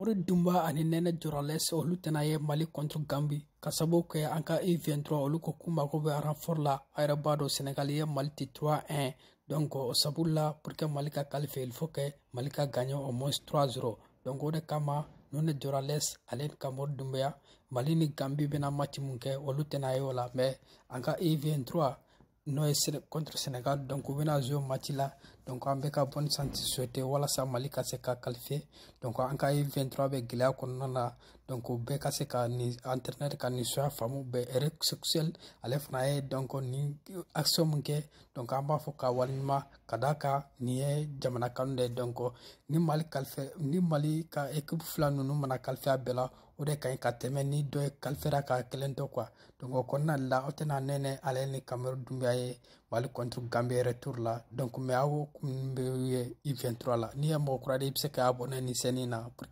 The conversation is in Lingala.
mori dunba ani nɛnɛ jɔrɔlɛs olu tɛna ye mali kɔntru ganbi ka sababu kɛ an ka e23 olu ko k'u mago bɛ ranfort la a yɛrɛ b'a dɔ senegali ye mali ti 3-1 donc o sabu la pour que mali ka kalife il faut que mali ka gagne au moins 3-0 donc o de kama nune jɔrɔlɛs ale ka mori dunbaya mali ni ganbi bena mati mun kɛ olu tɛna ye o la mais an ka e23 n'o ye contre sénégal donc u bɛna zo mati la donc an bɛ ka bonne santé souhaité walasa mali ka se ka qualifier donc an ka ye 23 bɛ gɛlɛya kɔnɔna na donc u bɛɛ ka se ka ni internet ka nin soya faamu bɛɛ ere sexuel ale fana ye donc ni action min kɛ donc an b'a fɔ ka waleɲuman ka d'a kan nin ye jamana kanu de donc ni mali kalife ni mali ka équipe fila ninnu mana kalife a bɛɛ la o de ka ɲi ka tɛmɛ ni dɔ ye kalifera ka kelen to quoi donc o kɔnɔna la aw tɛna nɛnɛ ale ni kamɛru dunbiya ye mali contre gambie retour la donc mais awo kun be ye i la n'i ye mɔgɔ kura de i bɛ se k'a bɔnɛ ni sɛni na pour